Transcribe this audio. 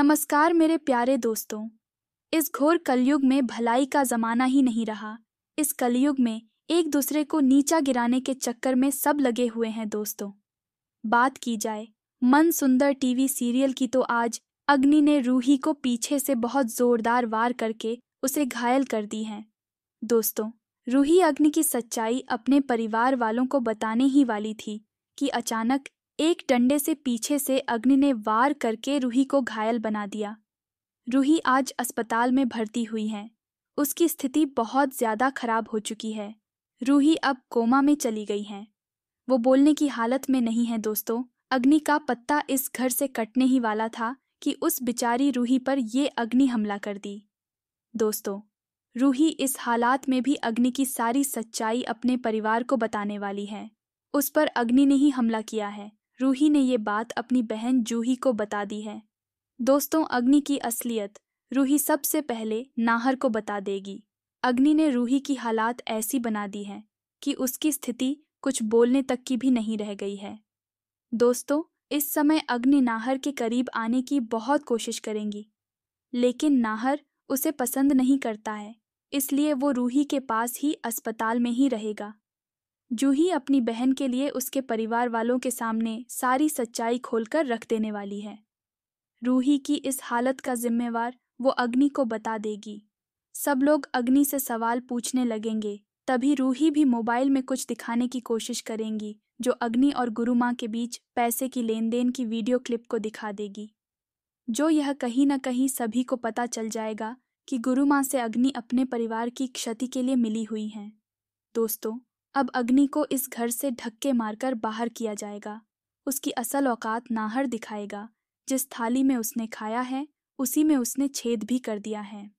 नमस्कार मेरे प्यारे दोस्तों इस घोर कलयुग में भलाई का जमाना ही नहीं रहा इस कलयुग में एक दूसरे को नीचा गिराने के चक्कर में सब लगे हुए हैं दोस्तों बात की जाए मन सुंदर टीवी सीरियल की तो आज अग्नि ने रूही को पीछे से बहुत जोरदार वार करके उसे घायल कर दी है दोस्तों रूही अग्नि की सच्चाई अपने परिवार वालों को बताने ही वाली थी कि अचानक एक डंडे से पीछे से अग्नि ने वार करके रूही को घायल बना दिया रूही आज अस्पताल में भर्ती हुई है उसकी स्थिति बहुत ज़्यादा खराब हो चुकी है रूही अब कोमा में चली गई है वो बोलने की हालत में नहीं है दोस्तों अग्नि का पत्ता इस घर से कटने ही वाला था कि उस बिचारी रूही पर ये अग्नि हमला कर दी दोस्तों रूही इस हालात में भी अग्नि की सारी सच्चाई अपने परिवार को बताने वाली है उस पर अग्नि ने ही हमला किया है रूही ने ये बात अपनी बहन जूही को बता दी है दोस्तों अग्नि की असलियत रूही सबसे पहले नाहर को बता देगी अग्नि ने रूही की हालात ऐसी बना दी है कि उसकी स्थिति कुछ बोलने तक की भी नहीं रह गई है दोस्तों इस समय अग्नि नाहर के करीब आने की बहुत कोशिश करेंगी लेकिन नाहर उसे पसंद नहीं करता है इसलिए वो रूही के पास ही अस्पताल में ही रहेगा जूही अपनी बहन के लिए उसके परिवार वालों के सामने सारी सच्चाई खोलकर रख देने वाली है रूही की इस हालत का जिम्मेवार वो अग्नि को बता देगी सब लोग अग्नि से सवाल पूछने लगेंगे तभी रूही भी मोबाइल में कुछ दिखाने की कोशिश करेंगी जो अग्नि और गुरु माँ के बीच पैसे की लेन देन की वीडियो क्लिप को दिखा देगी जो यह कहीं ना कहीं सभी को पता चल जाएगा कि गुरु माँ से अग्नि अपने परिवार की क्षति के लिए मिली हुई हैं दोस्तों अब अग्नि को इस घर से ढक्के मारकर बाहर किया जाएगा उसकी असल औकात नाहर दिखाएगा जिस थाली में उसने खाया है उसी में उसने छेद भी कर दिया है